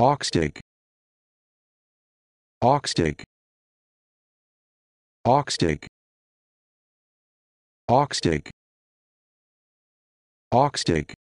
Oxtick Oxtick Oxtick Oxtick Oxtick